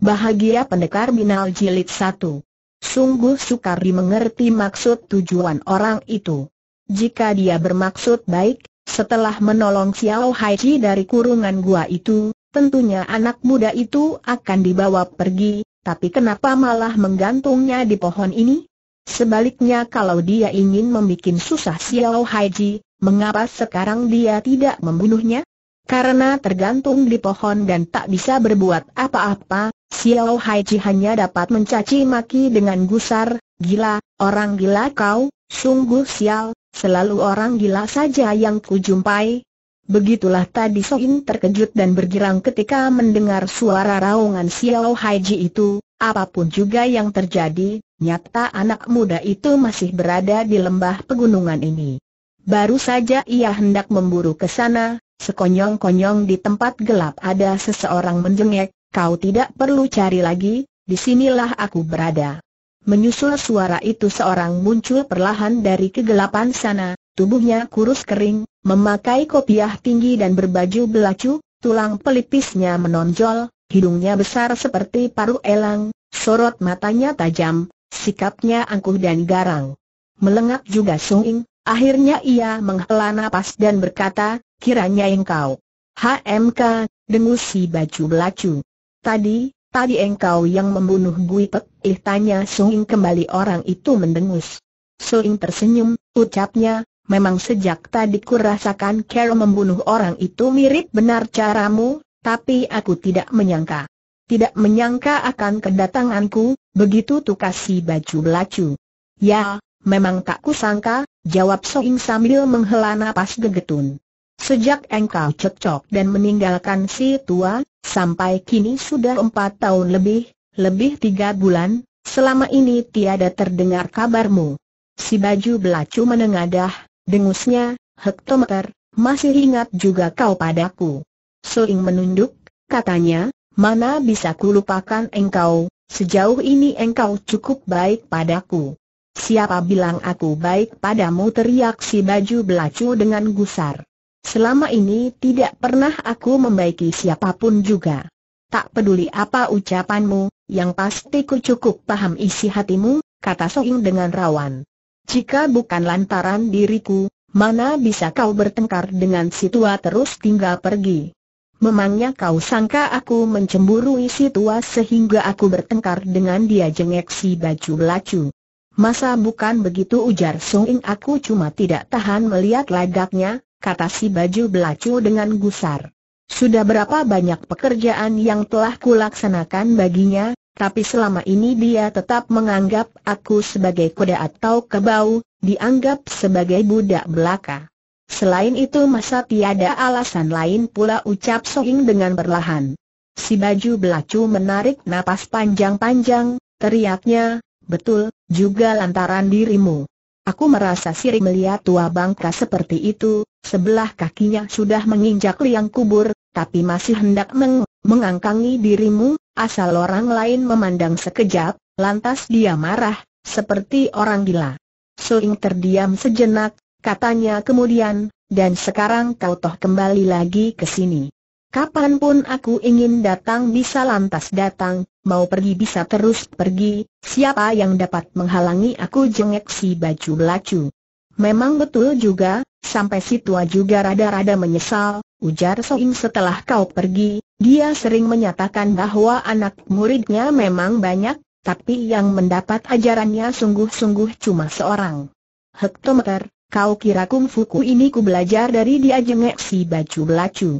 Bahagia Pendekar Binal Jilid 1 Sungguh sukar dimengerti maksud tujuan orang itu. Jika dia bermaksud baik, setelah menolong Xiao Haiji dari kurungan gua itu, tentunya anak muda itu akan dibawa pergi, tapi kenapa malah menggantungnya di pohon ini? Sebaliknya kalau dia ingin membuat susah Xiao Haiji, mengapa sekarang dia tidak membunuhnya? Karena tergantung di pohon dan tak bisa berbuat apa-apa, Xiao Haiji hanya dapat mencaci maki dengan gusar, gila, orang gila kau, sungguh sial, selalu orang gila saja yang kujumpai. Begitulah tadi Sohin terkejut dan bergirang ketika mendengar suara raungan Xiao Haiji itu, apapun juga yang terjadi, nyata anak muda itu masih berada di lembah pegunungan ini. Baru saja ia hendak memburu ke sana, sekonyong-konyong di tempat gelap ada seseorang menjengek, Kau tidak perlu cari lagi, disinilah aku berada. Menyusul suara itu seorang muncul perlahan dari kegelapan sana, tubuhnya kurus kering, memakai kopiah tinggi dan berbaju belacu, tulang pelipisnya menonjol, hidungnya besar seperti paru elang, sorot matanya tajam, sikapnya angkuh dan garang. Melengak juga Sung akhirnya ia menghela napas dan berkata, kiranya engkau. HMK, dengus si baju belacu. Tadi, tadi engkau yang membunuh Gui Pek, ih eh, tanya Suing kembali orang itu mendengus. Suing tersenyum, ucapnya, memang sejak tadi kurasakan Carol membunuh orang itu mirip benar caramu, tapi aku tidak menyangka. Tidak menyangka akan kedatanganku, begitu tu kasih baju belacu. Ya, memang tak kusangka, jawab Soing sambil menghela napas gegetun. Sejak engkau cocok dan meninggalkan si tua, Sampai kini sudah empat tahun lebih, lebih tiga bulan, selama ini tiada terdengar kabarmu. Si baju belacu menengadah, dengusnya, hektometer, masih ingat juga kau padaku. Soing menunduk, katanya, mana bisa kulupakan engkau, sejauh ini engkau cukup baik padaku. Siapa bilang aku baik padamu teriak si baju belacu dengan gusar. Selama ini tidak pernah aku membaiki siapapun juga. Tak peduli apa ucapanmu, yang pasti ku cukup paham isi hatimu, kata Soing dengan rawan. Jika bukan lantaran diriku, mana bisa kau bertengkar dengan si tua terus tinggal pergi? Memangnya kau sangka aku mencemburui si tua sehingga aku bertengkar dengan dia jengek si baju belacu? Masa bukan begitu ujar Soing aku cuma tidak tahan melihat lagaknya, kata si baju belacu dengan gusar. Sudah berapa banyak pekerjaan yang telah kulaksanakan baginya, tapi selama ini dia tetap menganggap aku sebagai kuda atau kebau, dianggap sebagai budak belaka. Selain itu masa tiada alasan lain pula ucap Sohing dengan perlahan. Si baju belacu menarik napas panjang-panjang, teriaknya, betul, juga lantaran dirimu. Aku merasa sirik melihat tua bangka seperti itu, Sebelah kakinya sudah menginjak liang kubur, tapi masih hendak meng mengangkangi dirimu, asal orang lain memandang sekejap, lantas dia marah, seperti orang gila. Suing terdiam sejenak, katanya kemudian, dan sekarang kau toh kembali lagi ke sini. Kapanpun aku ingin datang bisa lantas datang, mau pergi bisa terus pergi, siapa yang dapat menghalangi aku jengek si baju belacu. Memang betul juga, sampai si tua juga rada-rada menyesal, ujar Soing setelah kau pergi, dia sering menyatakan bahwa anak muridnya memang banyak, tapi yang mendapat ajarannya sungguh-sungguh cuma seorang. Hektometer, kau kira kungfuku ini ku belajar dari dia jengek si baju belacu.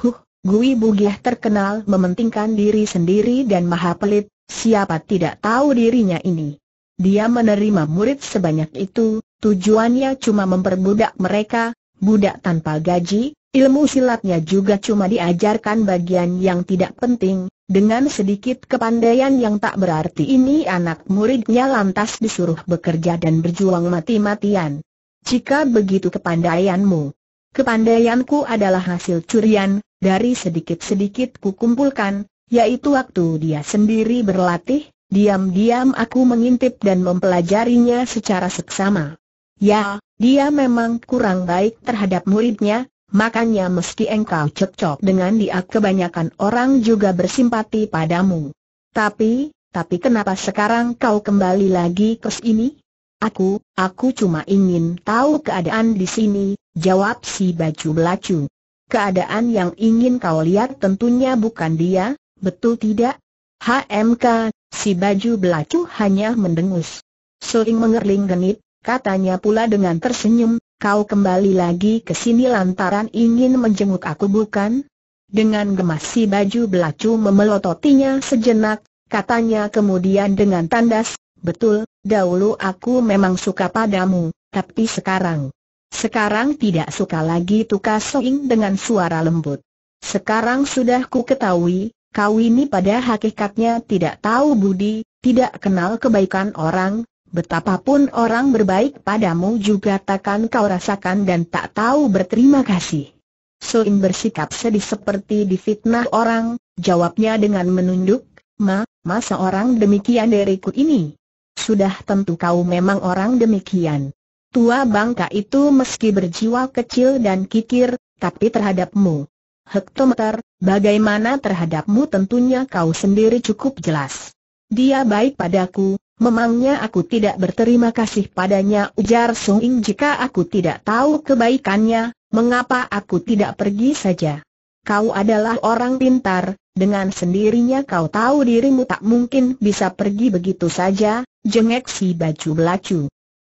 Huh, Gui Bugiah terkenal mementingkan diri sendiri dan maha pelit, siapa tidak tahu dirinya ini. Dia menerima murid sebanyak itu, Tujuannya cuma memperbudak mereka, budak tanpa gaji, ilmu silatnya juga cuma diajarkan bagian yang tidak penting, dengan sedikit kepandaian yang tak berarti ini anak muridnya lantas disuruh bekerja dan berjuang mati-matian. Jika begitu kepandaianmu, kepandaianku adalah hasil curian, dari sedikit-sedikit kukumpulkan, yaitu waktu dia sendiri berlatih, diam-diam aku mengintip dan mempelajarinya secara seksama. Ya, dia memang kurang baik terhadap muridnya, makanya meski engkau cocok dengan dia kebanyakan orang juga bersimpati padamu. Tapi, tapi kenapa sekarang kau kembali lagi ke sini? Aku, aku cuma ingin tahu keadaan di sini, jawab si baju belacu. Keadaan yang ingin kau lihat tentunya bukan dia, betul tidak? HMK, si baju belacu hanya mendengus. Sering mengerling genit, Katanya pula dengan tersenyum, kau kembali lagi ke sini lantaran ingin menjenguk aku bukan? Dengan gemas si baju belacu memelototinya sejenak, katanya kemudian dengan tandas, betul, dahulu aku memang suka padamu, tapi sekarang. Sekarang tidak suka lagi Tukas Soing dengan suara lembut. Sekarang sudah ku ketahui, kau ini pada hakikatnya tidak tahu budi, tidak kenal kebaikan orang, Betapapun orang berbaik padamu juga takkan kau rasakan dan tak tahu berterima kasih. Soin bersikap sedih seperti difitnah orang, jawabnya dengan menunduk, Ma, masa orang demikian dariku ini? Sudah tentu kau memang orang demikian. Tua bangka itu meski berjiwa kecil dan kikir, tapi terhadapmu. Hektometer, bagaimana terhadapmu tentunya kau sendiri cukup jelas. Dia baik padaku, Memangnya aku tidak berterima kasih padanya ujar Sung Ing jika aku tidak tahu kebaikannya, mengapa aku tidak pergi saja? Kau adalah orang pintar, dengan sendirinya kau tahu dirimu tak mungkin bisa pergi begitu saja, jengek si baju belacu.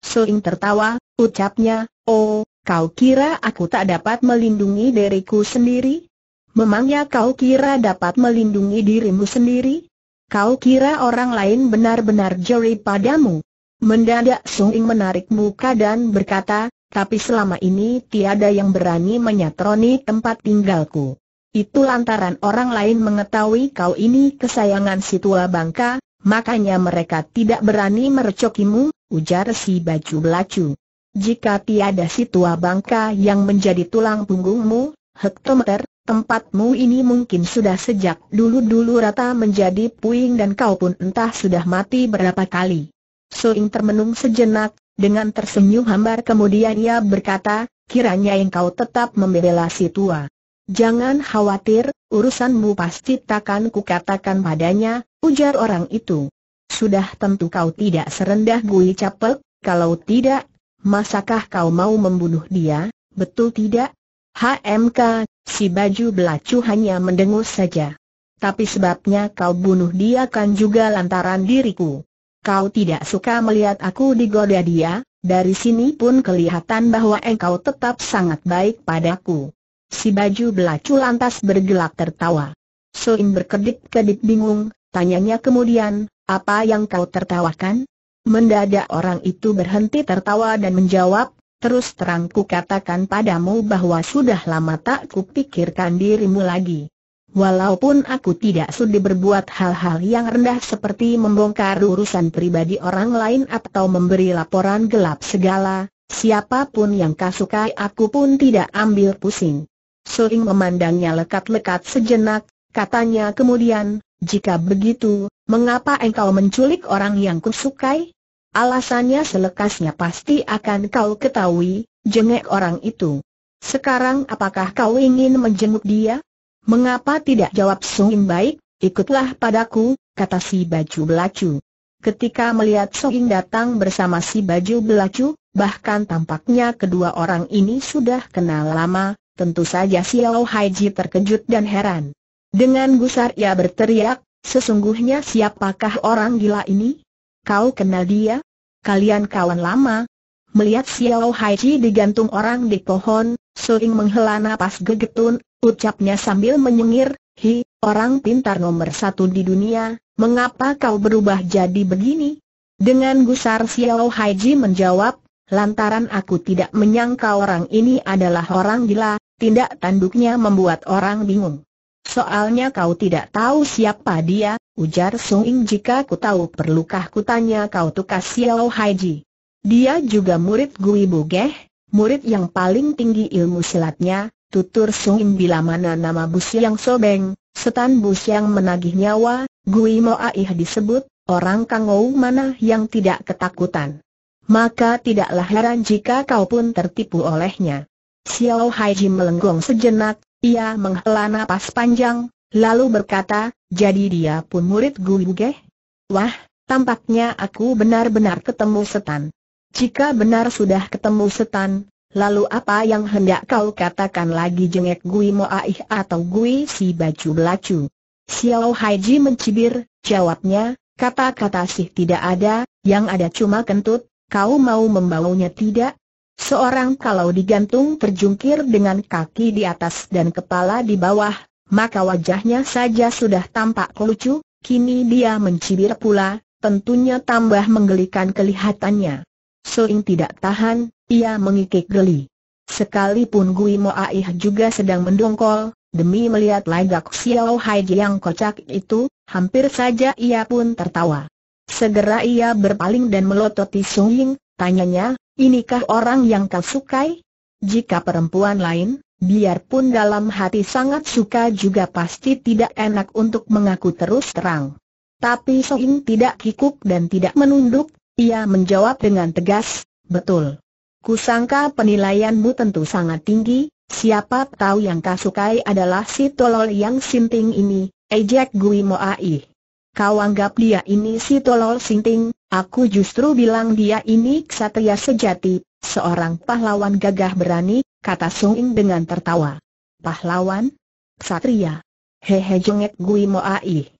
Sung Ing tertawa, ucapnya, oh, kau kira aku tak dapat melindungi diriku sendiri? Memangnya kau kira dapat melindungi dirimu sendiri? Kau kira orang lain benar-benar juri padamu? Mendadak Sung Ing menarik muka dan berkata, tapi selama ini tiada yang berani menyatroni tempat tinggalku. Itu lantaran orang lain mengetahui kau ini kesayangan si tua bangka, makanya mereka tidak berani merecokimu, ujar si baju belacu. Jika tiada si tua bangka yang menjadi tulang punggungmu, hektometer, Tempatmu ini mungkin sudah sejak dulu-dulu rata menjadi puing dan kau pun entah sudah mati berapa kali. Soing termenung sejenak, dengan tersenyum hambar kemudian ia berkata, kiranya engkau tetap membela si tua. Jangan khawatir, urusanmu pasti takkan katakan padanya, ujar orang itu. Sudah tentu kau tidak serendah Gui Capek, kalau tidak, masakah kau mau membunuh dia, betul tidak? HMK, si baju belacu hanya mendengus saja. Tapi sebabnya kau bunuh dia kan juga lantaran diriku. Kau tidak suka melihat aku digoda dia, dari sini pun kelihatan bahwa engkau tetap sangat baik padaku. Si baju belacu lantas bergelak tertawa. Soim berkedip-kedip bingung, tanyanya kemudian, apa yang kau tertawakan? Mendadak orang itu berhenti tertawa dan menjawab, terus terang ku katakan padamu bahwa sudah lama tak kupikirkan dirimu lagi. Walaupun aku tidak sudi berbuat hal-hal yang rendah seperti membongkar urusan pribadi orang lain atau memberi laporan gelap segala, siapapun yang kasukai aku pun tidak ambil pusing. Sering memandangnya lekat-lekat sejenak, katanya kemudian, jika begitu, mengapa engkau menculik orang yang kusukai? Alasannya selekasnya pasti akan kau ketahui, jengek orang itu. Sekarang apakah kau ingin menjenguk dia? Mengapa tidak jawab Soim baik, ikutlah padaku, kata si baju belacu. Ketika melihat Soim datang bersama si baju belacu, bahkan tampaknya kedua orang ini sudah kenal lama, tentu saja si Lao Haiji terkejut dan heran. Dengan gusar ia berteriak, sesungguhnya siapakah orang gila ini? Kau kenal dia? Kalian kawan lama? Melihat Xiao Hai Chi digantung orang di pohon, Suing menghela napas gegetun, ucapnya sambil menyengir, Hi, orang pintar nomor satu di dunia, mengapa kau berubah jadi begini? Dengan gusar Xiao Hai Chi menjawab, lantaran aku tidak menyangka orang ini adalah orang gila, tindak tanduknya membuat orang bingung. Soalnya kau tidak tahu siapa dia, ujar Sung Ing jika ku tahu perlukah kutanya kau tukas Xiao Haiji. Dia juga murid Gui Bugeh, murid yang paling tinggi ilmu silatnya, tutur Sung Ing bila mana nama Bus yang sobeng, setan Bu yang menagih nyawa, Gui Moaih disebut, orang kangou mana yang tidak ketakutan. Maka tidaklah heran jika kau pun tertipu olehnya. Xiao Haiji melenggong sejenak, ia menghela nafas panjang, lalu berkata, jadi dia pun murid Gui Bugeh? Wah, tampaknya aku benar-benar ketemu setan. Jika benar sudah ketemu setan, lalu apa yang hendak kau katakan lagi jengek Gui aih atau Gui si baju belacu? Xiao Haiji mencibir, jawabnya, kata-kata sih tidak ada, yang ada cuma kentut, kau mau membawanya tidak? Seorang kalau digantung terjungkir dengan kaki di atas dan kepala di bawah, maka wajahnya saja sudah tampak lucu, kini dia mencibir pula, tentunya tambah menggelikan kelihatannya. Soing tidak tahan, ia mengikik geli. Sekalipun Gui Moaih juga sedang mendongkol, demi melihat lagak Xiao Hai yang kocak itu, hampir saja ia pun tertawa. Segera ia berpaling dan melototi Sung tanya tanyanya, Inikah orang yang kau sukai? Jika perempuan lain, biarpun dalam hati sangat suka juga pasti tidak enak untuk mengaku terus terang. Tapi Sohing tidak kikuk dan tidak menunduk, ia menjawab dengan tegas, betul. Kusangka penilaianmu tentu sangat tinggi, siapa tahu yang kau sukai adalah si tolol yang sinting ini, ejek Gui moaih. Kau anggap dia ini si tolol sinting, aku justru bilang dia ini ksatria sejati, seorang pahlawan gagah berani, kata Sung In dengan tertawa. Pahlawan? Ksatria? Hehe jengek Gui Moai.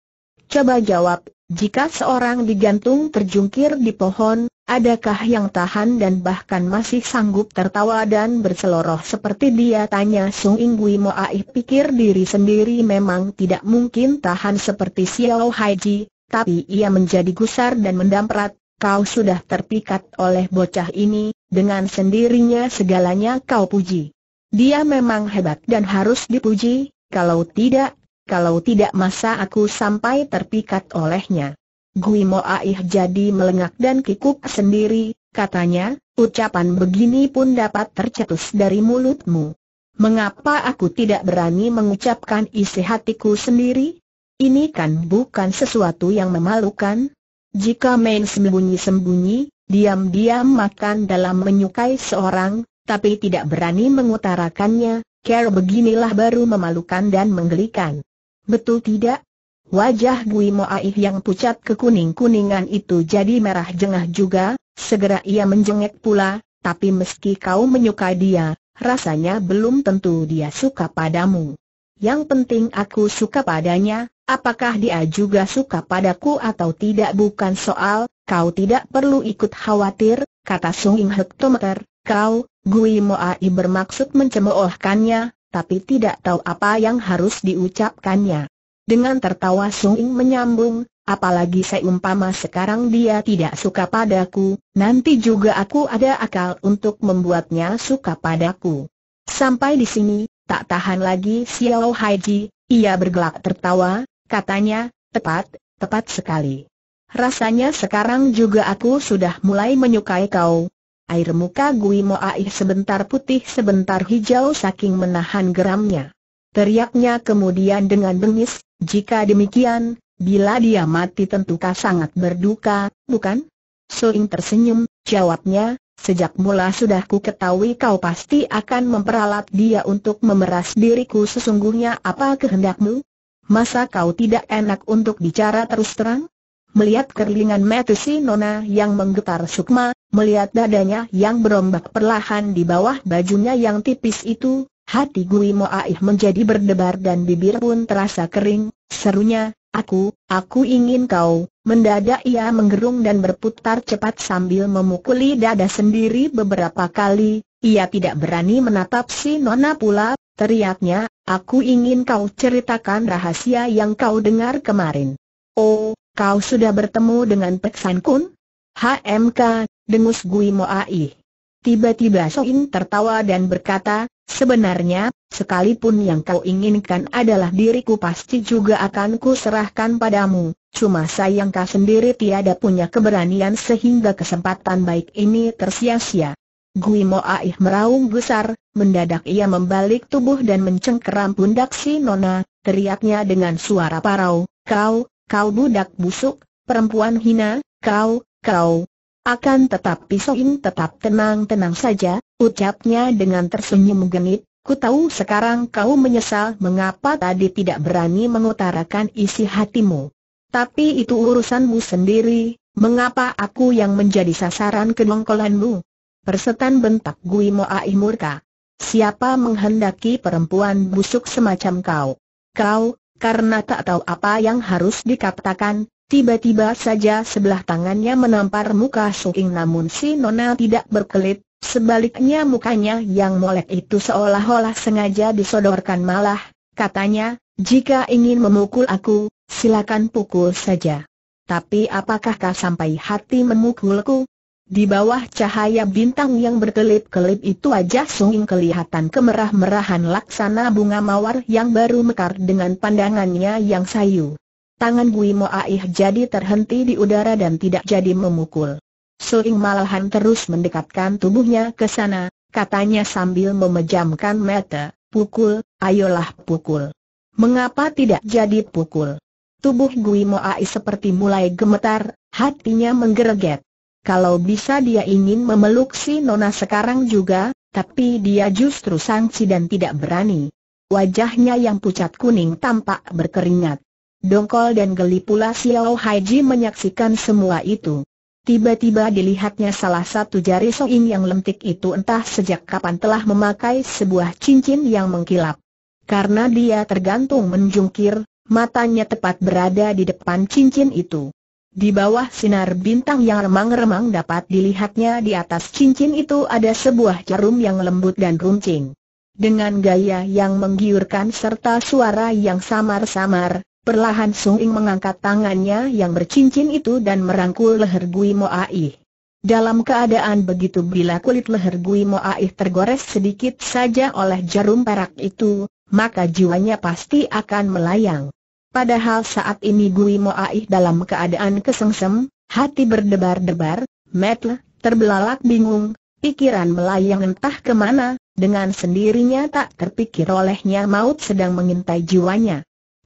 Coba jawab, jika seorang digantung terjungkir di pohon, Adakah yang tahan dan bahkan masih sanggup tertawa dan berseloroh seperti dia tanya Sung Ingui Moai pikir diri sendiri memang tidak mungkin tahan seperti Xiao Haiji, tapi ia menjadi gusar dan mendamprat, kau sudah terpikat oleh bocah ini, dengan sendirinya segalanya kau puji. Dia memang hebat dan harus dipuji, kalau tidak, kalau tidak masa aku sampai terpikat olehnya. Gui aih jadi melengak dan kikuk sendiri, katanya, ucapan begini pun dapat tercetus dari mulutmu. Mengapa aku tidak berani mengucapkan isi hatiku sendiri? Ini kan bukan sesuatu yang memalukan. Jika main sembunyi-sembunyi, diam-diam makan dalam menyukai seorang, tapi tidak berani mengutarakannya, care beginilah baru memalukan dan menggelikan. Betul tidak? Wajah Bui Moaih yang pucat kekuning-kuningan itu jadi merah jengah juga, segera ia menjengek pula, tapi meski kau menyukai dia, rasanya belum tentu dia suka padamu. Yang penting aku suka padanya, apakah dia juga suka padaku atau tidak bukan soal, kau tidak perlu ikut khawatir, kata Sung Hek Hektometer, kau, Gui Moai bermaksud mencemoohkannya, tapi tidak tahu apa yang harus diucapkannya. Dengan tertawa Sung Ing menyambung, apalagi seumpama sekarang dia tidak suka padaku, nanti juga aku ada akal untuk membuatnya suka padaku. Sampai di sini, tak tahan lagi Xiao Haiji, ia bergelak tertawa, katanya, tepat, tepat sekali. Rasanya sekarang juga aku sudah mulai menyukai kau. Air muka Gui Moaih sebentar putih sebentar hijau saking menahan geramnya. Teriaknya kemudian dengan bengis, jika demikian, bila dia mati tentukah sangat berduka, bukan? Soing tersenyum, jawabnya, sejak mula sudah ku ketahui kau pasti akan memperalat dia untuk memeras diriku sesungguhnya apa kehendakmu? Masa kau tidak enak untuk bicara terus terang? Melihat kerlingan metusi si Nona yang menggetar sukma, melihat dadanya yang berombak perlahan di bawah bajunya yang tipis itu, Hati Gui Moaih menjadi berdebar dan bibir pun terasa kering, serunya, aku, aku ingin kau, mendadak ia menggerung dan berputar cepat sambil memukuli dada sendiri beberapa kali, ia tidak berani menatap si Nona pula, teriaknya, aku ingin kau ceritakan rahasia yang kau dengar kemarin. Oh, kau sudah bertemu dengan Peksan Kun? HMK, dengus Gui Moaih. Tiba-tiba Soin tertawa dan berkata, sebenarnya, sekalipun yang kau inginkan adalah diriku pasti juga akan kuserahkan padamu, cuma sayang kau sendiri tiada punya keberanian sehingga kesempatan baik ini tersia-sia. Gui aih meraung besar, mendadak ia membalik tubuh dan mencengkeram pundak si Nona, teriaknya dengan suara parau, kau, kau budak busuk, perempuan hina, kau, kau, akan tetapi Sohin tetap tenang-tenang saja, ucapnya dengan tersenyum genit, ku tahu sekarang kau menyesal mengapa tadi tidak berani mengutarakan isi hatimu. Tapi itu urusanmu sendiri, mengapa aku yang menjadi sasaran kedongkolanmu? Persetan bentak Gui Moai murka. Siapa menghendaki perempuan busuk semacam kau? Kau, karena tak tahu apa yang harus dikatakan, Tiba-tiba saja sebelah tangannya menampar muka Suking namun si Nona tidak berkelit, sebaliknya mukanya yang molek itu seolah-olah sengaja disodorkan malah, katanya, jika ingin memukul aku, silakan pukul saja. Tapi apakah kau sampai hati memukulku? Di bawah cahaya bintang yang berkelip-kelip itu aja Suking kelihatan kemerah-merahan laksana bunga mawar yang baru mekar dengan pandangannya yang sayu tangan Gui Moaih jadi terhenti di udara dan tidak jadi memukul. Soing malahan terus mendekatkan tubuhnya ke sana, katanya sambil memejamkan mata, pukul, ayolah pukul. Mengapa tidak jadi pukul? Tubuh Gui Moai seperti mulai gemetar, hatinya menggereget. Kalau bisa dia ingin memeluk si Nona sekarang juga, tapi dia justru sangsi dan tidak berani. Wajahnya yang pucat kuning tampak berkeringat. Dongkol dan geli pula Xiao Haiji menyaksikan semua itu. Tiba-tiba dilihatnya salah satu jari Soing yang lentik itu entah sejak kapan telah memakai sebuah cincin yang mengkilap. Karena dia tergantung menjungkir, matanya tepat berada di depan cincin itu. Di bawah sinar bintang yang remang-remang dapat dilihatnya di atas cincin itu ada sebuah jarum yang lembut dan runcing. Dengan gaya yang menggiurkan serta suara yang samar-samar, Perlahan Sung Ing mengangkat tangannya yang bercincin itu dan merangkul leher Gui Mo Ai. Dalam keadaan begitu bila kulit leher Gui Mo Ai tergores sedikit saja oleh jarum perak itu, maka jiwanya pasti akan melayang. Padahal saat ini Gui Mo Ai dalam keadaan kesengsem, hati berdebar-debar, metle, terbelalak bingung, pikiran melayang entah kemana, dengan sendirinya tak terpikir olehnya maut sedang mengintai jiwanya.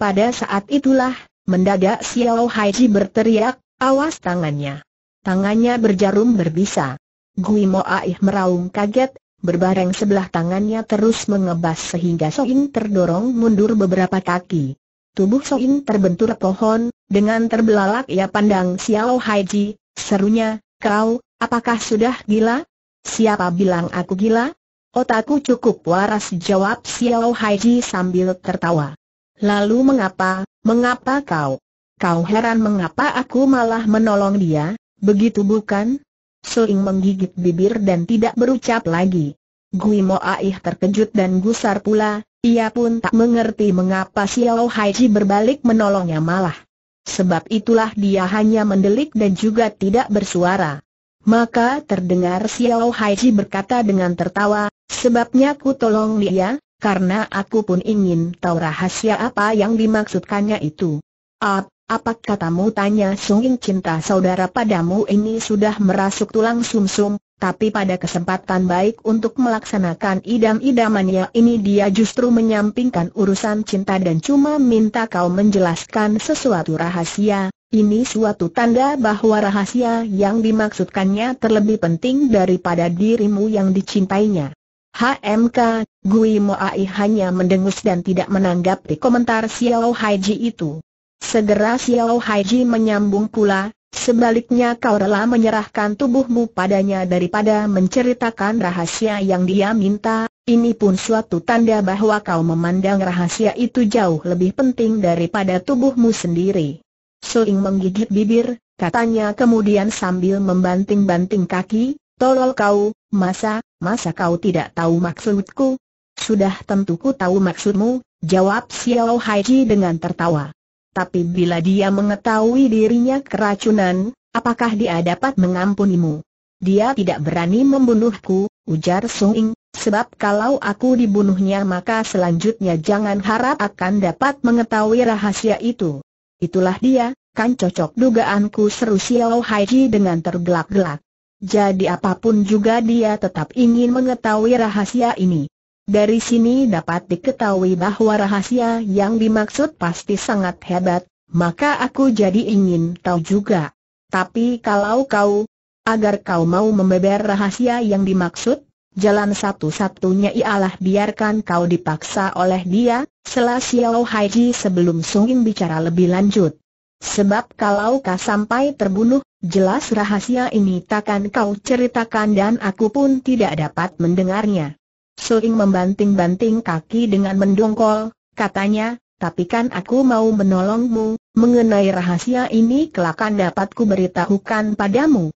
Pada saat itulah, mendadak Xiao Haiji berteriak, awas tangannya. Tangannya berjarum berbisa. Gui Mo Ai meraung kaget, berbareng sebelah tangannya terus mengebas sehingga Soing terdorong mundur beberapa kaki. Tubuh Soing terbentur pohon, dengan terbelalak ia pandang Xiao Haiji, serunya, kau, apakah sudah gila? Siapa bilang aku gila? Otakku cukup waras jawab Xiao Haiji sambil tertawa. Lalu mengapa, mengapa kau? Kau heran mengapa aku malah menolong dia, begitu bukan? Soing menggigit bibir dan tidak berucap lagi. Gui Mo Aih terkejut dan gusar pula, ia pun tak mengerti mengapa Xiao Haiji berbalik menolongnya malah. Sebab itulah dia hanya mendelik dan juga tidak bersuara. Maka terdengar Xiao Haiji berkata dengan tertawa, sebabnya ku tolong dia, karena aku pun ingin tahu rahasia apa yang dimaksudkannya itu. Ap, apa katamu tanya Sungin cinta saudara padamu ini sudah merasuk tulang sumsum, -sum, tapi pada kesempatan baik untuk melaksanakan idam-idamannya ini dia justru menyampingkan urusan cinta dan cuma minta kau menjelaskan sesuatu rahasia, ini suatu tanda bahwa rahasia yang dimaksudkannya terlebih penting daripada dirimu yang dicintainya. HMK, Gui Moai hanya mendengus dan tidak menanggapi komentar Xiao Haiji itu. Segera Xiao Haiji menyambung pula, sebaliknya kau rela menyerahkan tubuhmu padanya daripada menceritakan rahasia yang dia minta, ini pun suatu tanda bahwa kau memandang rahasia itu jauh lebih penting daripada tubuhmu sendiri. Suing menggigit bibir, katanya kemudian sambil membanting-banting kaki, tolol kau, Masa, masa kau tidak tahu maksudku? Sudah tentu ku tahu maksudmu, jawab Xiao Haiji dengan tertawa. Tapi bila dia mengetahui dirinya keracunan, apakah dia dapat mengampunimu? Dia tidak berani membunuhku, ujar Sung Ing, sebab kalau aku dibunuhnya maka selanjutnya jangan harap akan dapat mengetahui rahasia itu. Itulah dia, kan cocok dugaanku seru Xiao Haiji dengan tergelak-gelak. Jadi apapun juga dia tetap ingin mengetahui rahasia ini. Dari sini dapat diketahui bahwa rahasia yang dimaksud pasti sangat hebat, maka aku jadi ingin tahu juga. Tapi kalau kau, agar kau mau membeber rahasia yang dimaksud, jalan satu-satunya ialah biarkan kau dipaksa oleh dia, Selah Xiao Haiji sebelum Sung bicara lebih lanjut. Sebab kalau kau sampai terbunuh, jelas rahasia ini takkan kau ceritakan dan aku pun tidak dapat mendengarnya. Suing membanting-banting kaki dengan mendongkol, katanya, tapi kan aku mau menolongmu, mengenai rahasia ini kelakan dapat ku beritahukan padamu.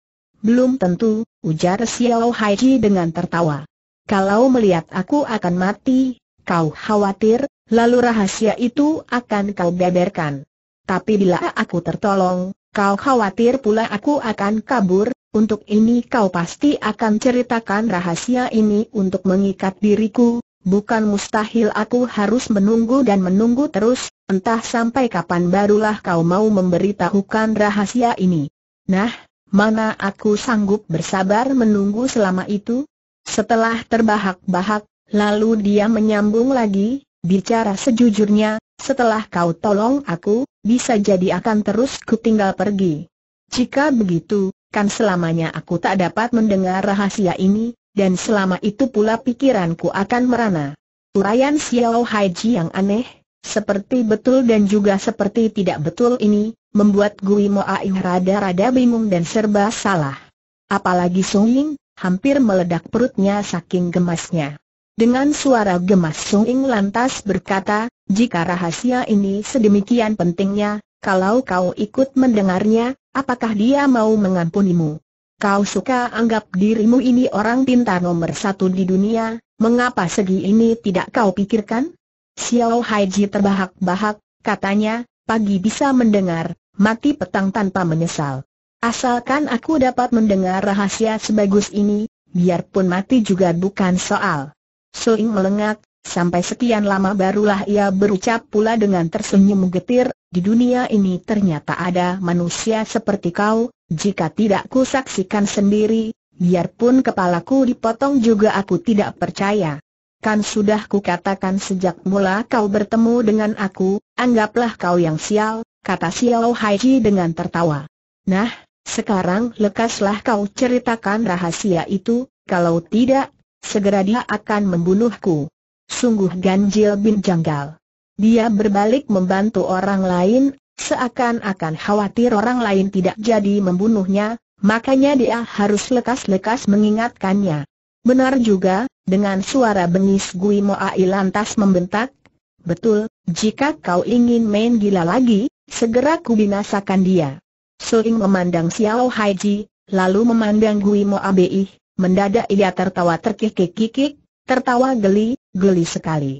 Belum tentu, ujar Xiao Haiji dengan tertawa. Kalau melihat aku akan mati, kau khawatir, lalu rahasia itu akan kau beberkan. Tapi bila aku tertolong, kau khawatir pula aku akan kabur, untuk ini kau pasti akan ceritakan rahasia ini untuk mengikat diriku, bukan mustahil aku harus menunggu dan menunggu terus, entah sampai kapan barulah kau mau memberitahukan rahasia ini. Nah, mana aku sanggup bersabar menunggu selama itu? Setelah terbahak-bahak, lalu dia menyambung lagi, bicara sejujurnya, setelah kau tolong aku, bisa jadi akan terus ku tinggal pergi. Jika begitu, kan selamanya aku tak dapat mendengar rahasia ini, dan selama itu pula pikiranku akan merana. Urayan Xiao Haiji yang aneh, seperti betul dan juga seperti tidak betul ini, membuat Gui Moai rada-rada bingung dan serba salah. Apalagi Song Ying, hampir meledak perutnya saking gemasnya. Dengan suara gemas Song Ying lantas berkata, jika rahasia ini sedemikian pentingnya, kalau kau ikut mendengarnya, apakah dia mau mengampunimu? Kau suka anggap dirimu ini orang pintar nomor satu di dunia, mengapa segi ini tidak kau pikirkan? Xiao Haiji terbahak-bahak, katanya, pagi bisa mendengar, mati petang tanpa menyesal. Asalkan aku dapat mendengar rahasia sebagus ini, biarpun mati juga bukan soal. Soing melengak, Sampai sekian lama barulah ia berucap pula dengan tersenyum getir, di dunia ini ternyata ada manusia seperti kau, jika tidak ku saksikan sendiri, biarpun kepalaku dipotong juga aku tidak percaya. Kan sudah ku katakan sejak mula kau bertemu dengan aku, anggaplah kau yang sial, kata Xiao Haiji dengan tertawa. Nah, sekarang lekaslah kau ceritakan rahasia itu, kalau tidak, segera dia akan membunuhku sungguh ganjil bin janggal. Dia berbalik membantu orang lain, seakan-akan khawatir orang lain tidak jadi membunuhnya, makanya dia harus lekas-lekas mengingatkannya. Benar juga, dengan suara bengis Gui Moai lantas membentak, Betul, jika kau ingin main gila lagi, segera kubinasakan dia. Suing memandang Xiao Haiji, lalu memandang Gui Moabei, mendadak ia tertawa terkikik-kikik, tertawa geli, geli sekali.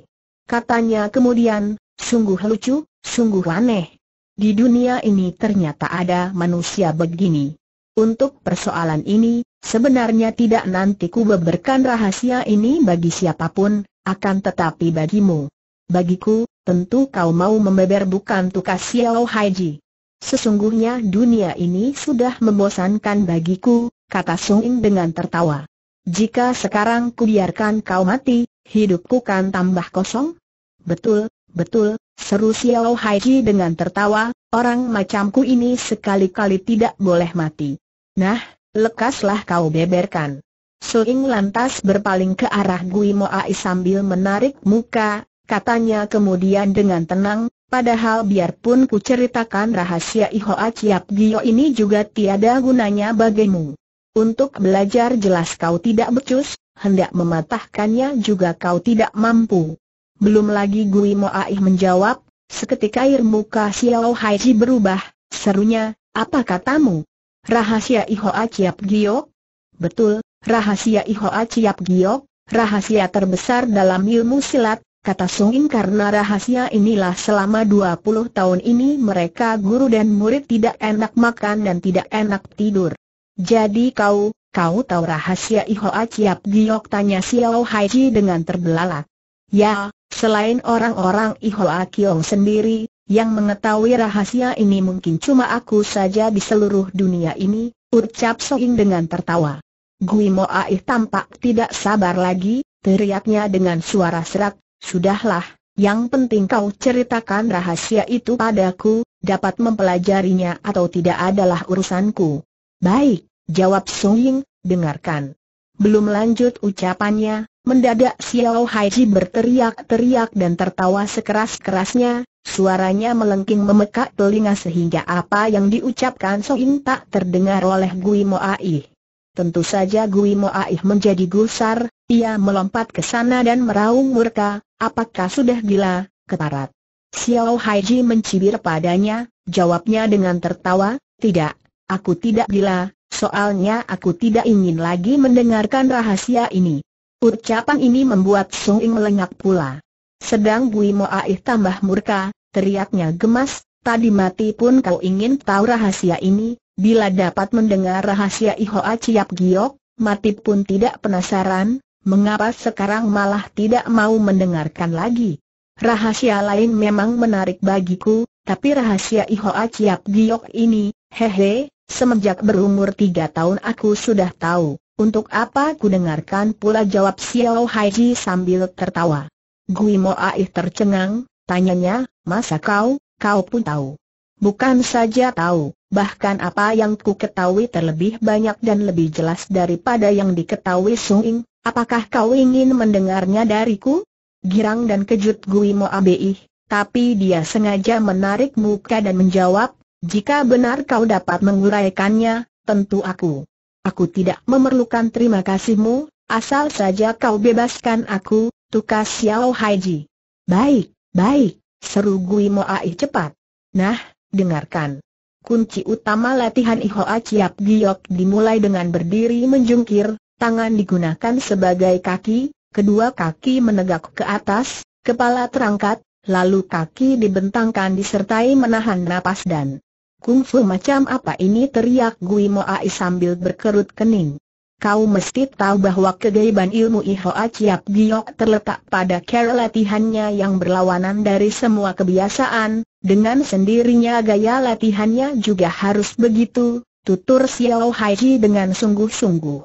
Katanya kemudian, sungguh lucu, sungguh aneh. Di dunia ini ternyata ada manusia begini. Untuk persoalan ini, sebenarnya tidak nanti ku beberkan rahasia ini bagi siapapun, akan tetapi bagimu. Bagiku, tentu kau mau membeber bukan tukas Xiao Haiji. Sesungguhnya dunia ini sudah membosankan bagiku, kata Sung In dengan tertawa. Jika sekarang ku biarkan kau mati, hidupku kan tambah kosong? Betul, betul, seru Xiao Haiji dengan tertawa, orang macamku ini sekali-kali tidak boleh mati. Nah, lekaslah kau beberkan. Soing lantas berpaling ke arah Gui Moai sambil menarik muka, katanya kemudian dengan tenang, padahal biarpun ku ceritakan rahasia Iho Aciap Gio ini juga tiada gunanya bagimu. Untuk belajar jelas kau tidak becus, hendak mematahkannya juga kau tidak mampu. Belum lagi Gui Moaih menjawab, seketika air muka Xiao Haiji berubah, serunya, apa katamu? Rahasia iho Ciap Giok? Betul, rahasia iho Ciap Giok, rahasia terbesar dalam ilmu silat, kata Sungin karena rahasia inilah selama 20 tahun ini mereka guru dan murid tidak enak makan dan tidak enak tidur. Jadi kau, Kau tahu rahasia Ihoa Aciap Giok tanya Xiao Haiji dengan terbelalak. Ya, selain orang-orang Iho Kiong sendiri, yang mengetahui rahasia ini mungkin cuma aku saja di seluruh dunia ini, ucap Soing dengan tertawa. Gui Mo Aih tampak tidak sabar lagi, teriaknya dengan suara serak, Sudahlah, yang penting kau ceritakan rahasia itu padaku, dapat mempelajarinya atau tidak adalah urusanku. Baik, Jawab Song Ying, dengarkan. Belum lanjut ucapannya, mendadak Xiao Haiji berteriak-teriak dan tertawa sekeras-kerasnya, suaranya melengking memekak telinga sehingga apa yang diucapkan Song Ying tak terdengar oleh Gui Ai. Tentu saja Gui Ai menjadi gusar, ia melompat ke sana dan meraung murka, apakah sudah gila, Ketarat. Xiao Haiji mencibir padanya, jawabnya dengan tertawa, tidak, aku tidak gila, Soalnya aku tidak ingin lagi mendengarkan rahasia ini. Ucapan ini membuat Song Ing melengak pula. Sedang Gui Mo Aih tambah murka, teriaknya gemas, tadi mati pun kau ingin tahu rahasia ini, bila dapat mendengar rahasia Ihoa Ciap Giok, mati pun tidak penasaran, mengapa sekarang malah tidak mau mendengarkan lagi. Rahasia lain memang menarik bagiku, tapi rahasia Ihoa Ciap Giok ini, hehe, Semenjak berumur tiga tahun aku sudah tahu, untuk apa ku dengarkan pula jawab Xiao Haiji sambil tertawa. Gui Mo Aih tercengang, tanyanya, masa kau, kau pun tahu. Bukan saja tahu, bahkan apa yang ku ketahui terlebih banyak dan lebih jelas daripada yang diketahui Sung Ing, apakah kau ingin mendengarnya dariku? Girang dan kejut Gui Mo Aih, tapi dia sengaja menarik muka dan menjawab, jika benar kau dapat menguraikannya, tentu aku. Aku tidak memerlukan terima kasihmu, asal saja kau bebaskan aku, tukas Xiao Haiji. Baik, baik, seru Gui Ai cepat. Nah, dengarkan. Kunci utama latihan Ihoa aciap Giok dimulai dengan berdiri menjungkir, tangan digunakan sebagai kaki, kedua kaki menegak ke atas, kepala terangkat, lalu kaki dibentangkan disertai menahan napas dan Kungfu macam apa ini teriak Gui Moai sambil berkerut kening. Kau mesti tahu bahwa kegaiban ilmu Ihoa aciap Giok terletak pada cara latihannya yang berlawanan dari semua kebiasaan, dengan sendirinya gaya latihannya juga harus begitu, tutur Xiao Haiji dengan sungguh-sungguh.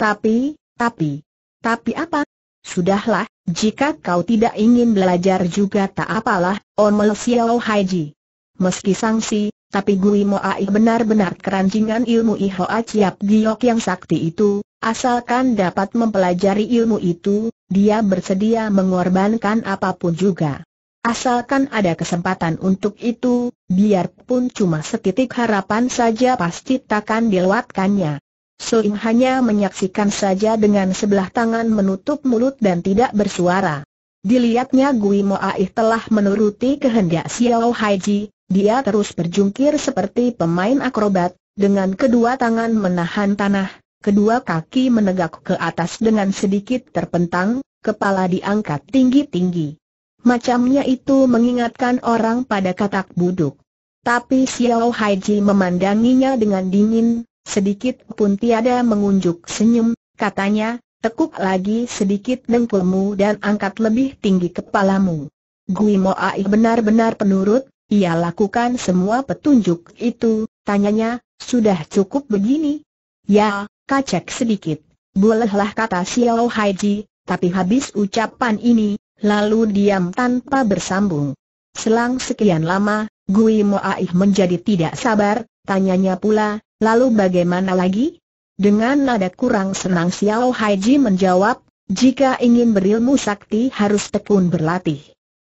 Tapi, tapi, tapi apa? Sudahlah, jika kau tidak ingin belajar juga tak apalah, Omel Xiao Haiji. Meski sangsi, tapi Gui Moai benar-benar kerancingan ilmu Ihoa Ciap Giok yang sakti itu, asalkan dapat mempelajari ilmu itu, dia bersedia mengorbankan apapun juga. Asalkan ada kesempatan untuk itu, biarpun cuma setitik harapan saja pasti takkan dilewatkannya. Soing hanya menyaksikan saja dengan sebelah tangan menutup mulut dan tidak bersuara. Dilihatnya Gui Moaih telah menuruti kehendak Xiao Haiji, dia terus berjungkir seperti pemain akrobat, dengan kedua tangan menahan tanah, kedua kaki menegak ke atas dengan sedikit terpentang, kepala diangkat tinggi-tinggi. Macamnya itu mengingatkan orang pada katak buduk. Tapi Xiao Haiji memandanginya dengan dingin, sedikit pun tiada mengunjuk senyum, katanya, tekuk lagi sedikit dengkulmu dan angkat lebih tinggi kepalamu. Gui Moai benar-benar penurut, ia lakukan semua petunjuk itu, tanyanya, sudah cukup begini? Ya, kacek sedikit. Bolehlah kata Xiao Haiji, tapi habis ucapan ini, lalu diam tanpa bersambung. Selang sekian lama, Gui Moaih menjadi tidak sabar, tanyanya pula, lalu bagaimana lagi? Dengan nada kurang senang Xiao Haiji menjawab, jika ingin berilmu sakti harus tekun berlatih.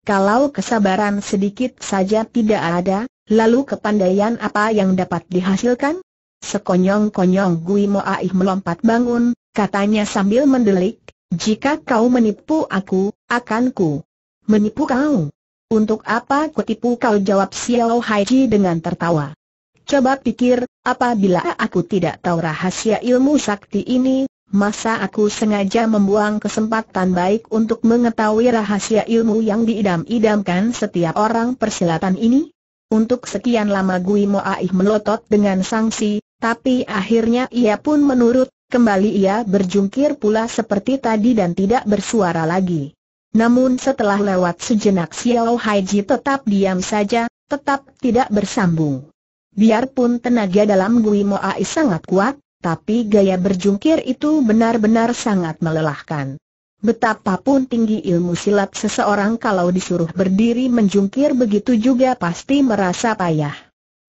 Kalau kesabaran sedikit saja tidak ada, lalu kepandaian apa yang dapat dihasilkan? Sekonyong-konyong Gui Moaih melompat bangun, katanya sambil mendelik, jika kau menipu aku, akan ku menipu kau. Untuk apa tipu kau jawab Xiao Haiji dengan tertawa. Coba pikir, apabila aku tidak tahu rahasia ilmu sakti ini, masa aku sengaja membuang kesempatan baik untuk mengetahui rahasia ilmu yang diidam-idamkan setiap orang persilatan ini? Untuk sekian lama Gui Moaih melotot dengan sanksi, tapi akhirnya ia pun menurut, kembali ia berjungkir pula seperti tadi dan tidak bersuara lagi. Namun setelah lewat sejenak Xiao Haiji tetap diam saja, tetap tidak bersambung. Biarpun tenaga dalam Gui Moaih sangat kuat, tapi gaya berjungkir itu benar-benar sangat melelahkan. Betapapun tinggi ilmu silat seseorang kalau disuruh berdiri menjungkir begitu juga pasti merasa payah.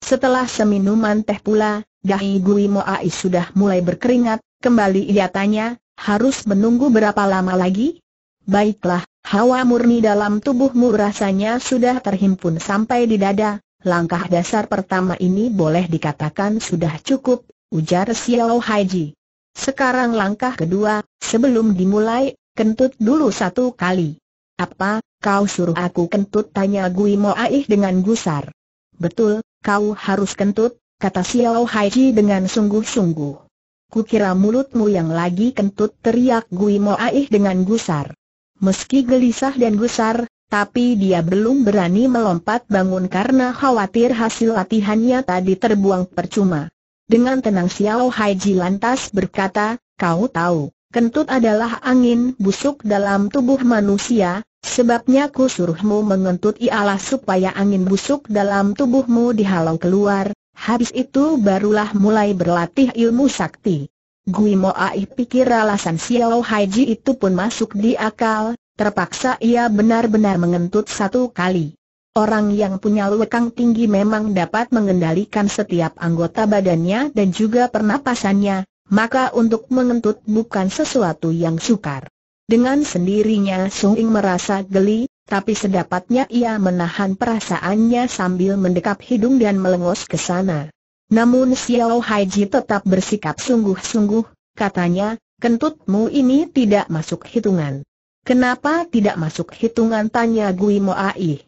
Setelah seminuman teh pula, Dahi Gui Moai sudah mulai berkeringat, kembali ia tanya, harus menunggu berapa lama lagi? Baiklah, hawa murni dalam tubuhmu rasanya sudah terhimpun sampai di dada, langkah dasar pertama ini boleh dikatakan sudah cukup, ujar Xiao Haiji. Sekarang langkah kedua, sebelum dimulai, kentut dulu satu kali. Apa, kau suruh aku kentut? Tanya Gui Mo Aih dengan gusar. Betul, kau harus kentut, kata Xiao Haiji dengan sungguh-sungguh. Kukira mulutmu yang lagi kentut teriak Gui Mo Aih dengan gusar. Meski gelisah dan gusar, tapi dia belum berani melompat bangun karena khawatir hasil latihannya tadi terbuang percuma. Dengan tenang Xiao Haiji lantas berkata, kau tahu, kentut adalah angin busuk dalam tubuh manusia, sebabnya ku suruhmu mengentut ialah supaya angin busuk dalam tubuhmu dihalau keluar, habis itu barulah mulai berlatih ilmu sakti. Gui aih pikir alasan Xiao Haiji itu pun masuk di akal, terpaksa ia benar-benar mengentut satu kali. Orang yang punya lekang tinggi memang dapat mengendalikan setiap anggota badannya dan juga pernapasannya, maka untuk mengentut bukan sesuatu yang sukar. Dengan sendirinya Sung Ing merasa geli, tapi sedapatnya ia menahan perasaannya sambil mendekap hidung dan melengos ke sana. Namun Xiao Haiji tetap bersikap sungguh-sungguh, katanya, kentutmu ini tidak masuk hitungan. Kenapa tidak masuk hitungan tanya Gui Moaih?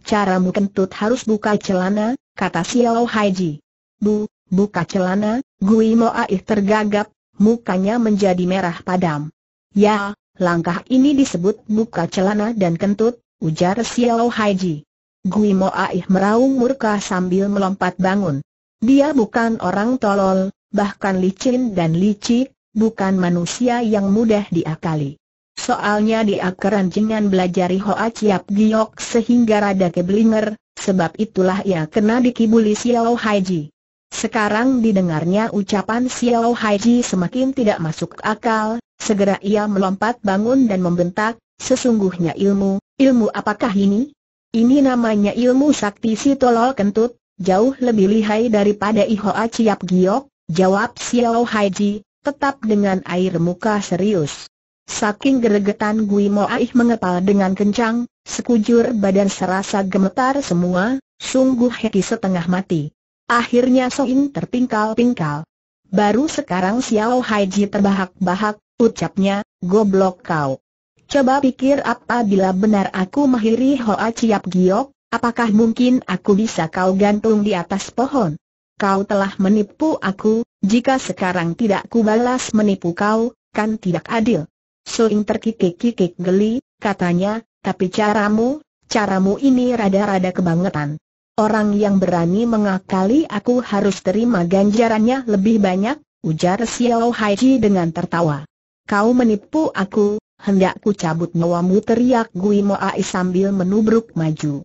Caramu kentut harus buka celana, kata Xiao Haiji. Bu, buka celana, Gui Moaih tergagap, mukanya menjadi merah padam. Ya, langkah ini disebut buka celana dan kentut, ujar Xiao Haiji. Gui Moaih meraung murka sambil melompat bangun. Dia bukan orang tolol, bahkan licin dan licik, bukan manusia yang mudah diakali. Soalnya dia keranjingan belajar Hoa Chiap Giok sehingga rada keblinger, sebab itulah ia kena dikibuli Xiao Haiji. Sekarang didengarnya ucapan Xiao Haiji semakin tidak masuk akal, segera ia melompat bangun dan membentak, sesungguhnya ilmu, ilmu apakah ini? Ini namanya ilmu sakti si tolol kentut, jauh lebih lihai daripada Ihoa Chiap Giok, jawab Xiao Haiji, tetap dengan air muka serius. Saking geregetan Gui aih mengepal dengan kencang, sekujur badan serasa gemetar semua, sungguh Heki setengah mati. Akhirnya Soin terpingkal-pingkal. Baru sekarang Xiao Haiji terbahak-bahak, ucapnya, goblok kau. Coba pikir apa bila benar aku mahiri Hoa Ciap Giok, apakah mungkin aku bisa kau gantung di atas pohon? Kau telah menipu aku, jika sekarang tidak kubalas menipu kau, kan tidak adil. Suing terkikik-kikik geli, katanya, tapi caramu, caramu ini rada-rada kebangetan. Orang yang berani mengakali aku harus terima ganjarannya lebih banyak, ujar Xiao Haiji dengan tertawa. Kau menipu aku, hendak ku cabut nyawamu teriak Gui Moai sambil menubruk maju.